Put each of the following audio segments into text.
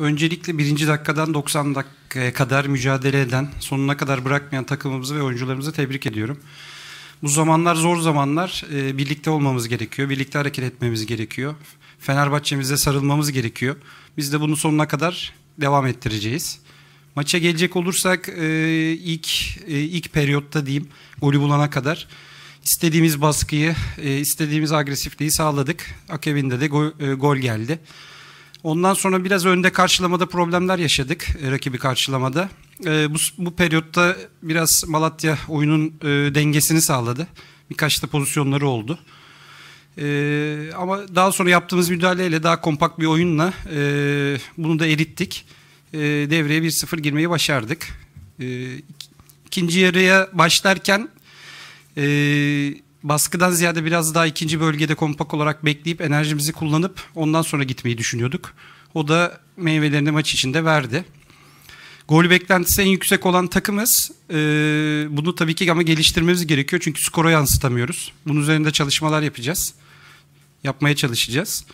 Öncelikle birinci dakikadan 90 dakikaya kadar mücadele eden, sonuna kadar bırakmayan takımımızı ve oyuncularımızı tebrik ediyorum. Bu zamanlar zor zamanlar. E, birlikte olmamız gerekiyor. Birlikte hareket etmemiz gerekiyor. Fenerbahçe'mize sarılmamız gerekiyor. Biz de bunu sonuna kadar devam ettireceğiz. Maça gelecek olursak e, ilk e, ilk periyotta diyeyim golü bulana kadar istediğimiz baskıyı, e, istediğimiz agresifliği sağladık. Akabinde de gol, e, gol geldi. Ondan sonra biraz önde karşılamada problemler yaşadık e, rakibi karşılamada. E, bu, bu periyotta biraz Malatya oyunun e, dengesini sağladı. Birkaç da pozisyonları oldu. E, ama daha sonra yaptığımız müdahaleyle daha kompakt bir oyunla e, bunu da erittik. E, devreye 1-0 girmeyi başardık. E, ikinci yarıya başlarken e, baskıdan ziyade biraz daha ikinci bölgede kompak olarak bekleyip enerjimizi kullanıp ondan sonra gitmeyi düşünüyorduk. O da meyvelerini maç içinde verdi. Gol beklentisi en yüksek olan takımız. Ee, bunu tabii ki ama geliştirmemiz gerekiyor. Çünkü skora yansıtamıyoruz. Bunun üzerinde çalışmalar yapacağız. Yapmaya çalışacağız.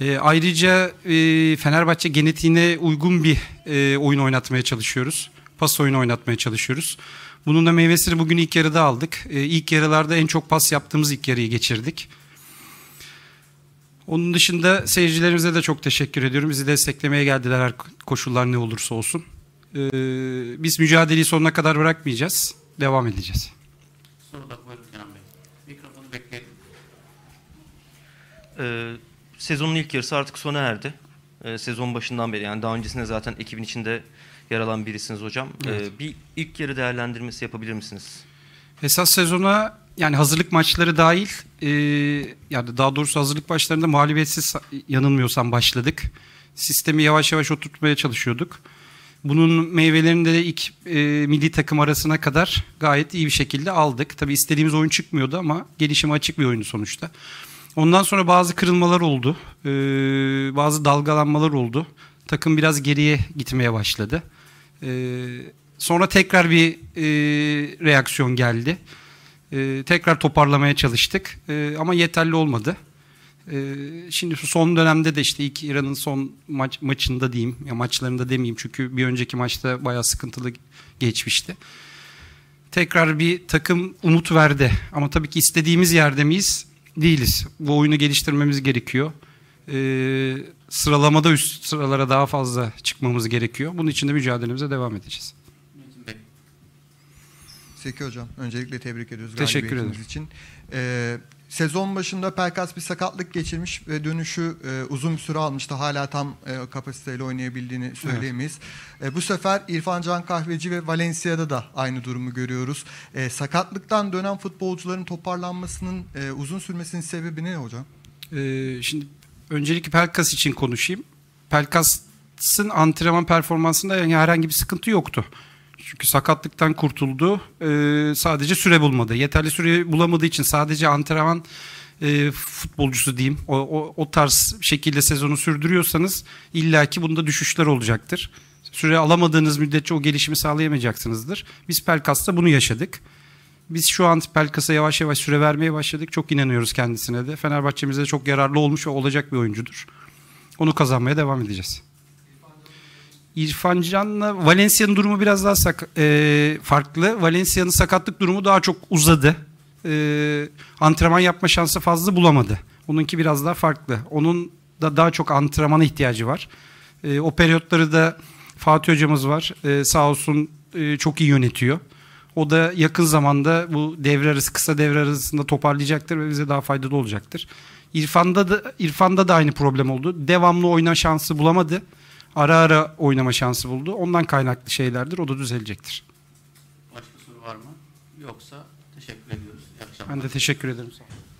Ee, ayrıca e, Fenerbahçe genetiğine uygun bir e, oyun oynatmaya çalışıyoruz pas oyunu oynatmaya çalışıyoruz. Bunun da meyvesini bugün ilk yarıda aldık. Ee, ilk yarılarda en çok pas yaptığımız ilk yarıyı geçirdik. Onun dışında seyircilerimize de çok teşekkür ediyorum. Bizi desteklemeye geldiler her koşullar ne olursa olsun. Ee, biz mücadeleyi sonuna kadar bırakmayacağız. Devam edeceğiz. Sorular buyurun Ee, sezonun ilk yarısı artık sona erdi. Ee, sezon başından beri yani daha öncesinde zaten ekibin içinde yer alan birisiniz hocam. Ee, evet. E, bir ilk yarı değerlendirmesi yapabilir misiniz? Esas sezona yani hazırlık maçları dahil e, yani daha doğrusu hazırlık maçlarında mağlubiyetsiz yanılmıyorsam başladık. Sistemi yavaş yavaş oturtmaya çalışıyorduk. Bunun meyvelerini de ilk e, milli takım arasına kadar gayet iyi bir şekilde aldık. Tabii istediğimiz oyun çıkmıyordu ama gelişime açık bir oyundu sonuçta. Ondan sonra bazı kırılmalar oldu. E, bazı dalgalanmalar oldu. Takım biraz geriye gitmeye başladı. E, sonra tekrar bir e, reaksiyon geldi. E, tekrar toparlamaya çalıştık e, ama yeterli olmadı. E, şimdi şu son dönemde de işte ilk İran'ın son maç, maçında diyeyim ya maçlarında demeyeyim çünkü bir önceki maçta bayağı sıkıntılı geçmişti. Tekrar bir takım umut verdi ama tabii ki istediğimiz yerde miyiz? Değiliz. Bu oyunu geliştirmemiz gerekiyor e, sıralamada üst sıralara daha fazla çıkmamız gerekiyor. Bunun için de mücadelemize devam edeceğiz. Seki Hocam öncelikle tebrik ediyoruz Teşekkür ederim. için. Ee, sezon başında Perkas bir sakatlık geçirmiş ve dönüşü e, uzun bir süre almıştı. Hala tam e, kapasiteyle oynayabildiğini söyleyemeyiz. Evet. E, bu sefer İrfan Can Kahveci ve Valencia'da da aynı durumu görüyoruz. E, sakatlıktan dönen futbolcuların toparlanmasının e, uzun sürmesinin sebebi ne hocam? E, şimdi öncelikle Pelkas için konuşayım. Pelkas'ın antrenman performansında yani herhangi bir sıkıntı yoktu. Çünkü sakatlıktan kurtuldu. Ee, sadece süre bulmadı. Yeterli süre bulamadığı için sadece antrenman e, futbolcusu diyeyim o, o, o tarz şekilde sezonu sürdürüyorsanız illaki bunda düşüşler olacaktır. Süre alamadığınız müddetçe o gelişimi sağlayamayacaksınızdır. Biz Pelkas'ta bunu yaşadık. Biz şu an Pelkas'a yavaş yavaş süre vermeye başladık. Çok inanıyoruz kendisine de. Fenerbahçe'mize çok yararlı olmuş ve olacak bir oyuncudur. Onu kazanmaya devam edeceğiz. İrfan Can'la Valencia'nın durumu biraz daha sak e, farklı. Valencia'nın sakatlık durumu daha çok uzadı. E, antrenman yapma şansı fazla bulamadı. Onunki biraz daha farklı. Onun da daha çok antrenmana ihtiyacı var. E, o periyotları da Fatih hocamız var. E, sağ olsun e, çok iyi yönetiyor. O da yakın zamanda bu devre arası kısa devre arasında toparlayacaktır ve bize daha faydalı olacaktır. İrfan'da da İrfan'da da aynı problem oldu. Devamlı oyna şansı bulamadı. Ara ara oynama şansı buldu. Ondan kaynaklı şeylerdir. O da düzelecektir. Başka soru var mı? Yoksa teşekkür ediyoruz. Ben de teşekkür ederim. Sağ olun.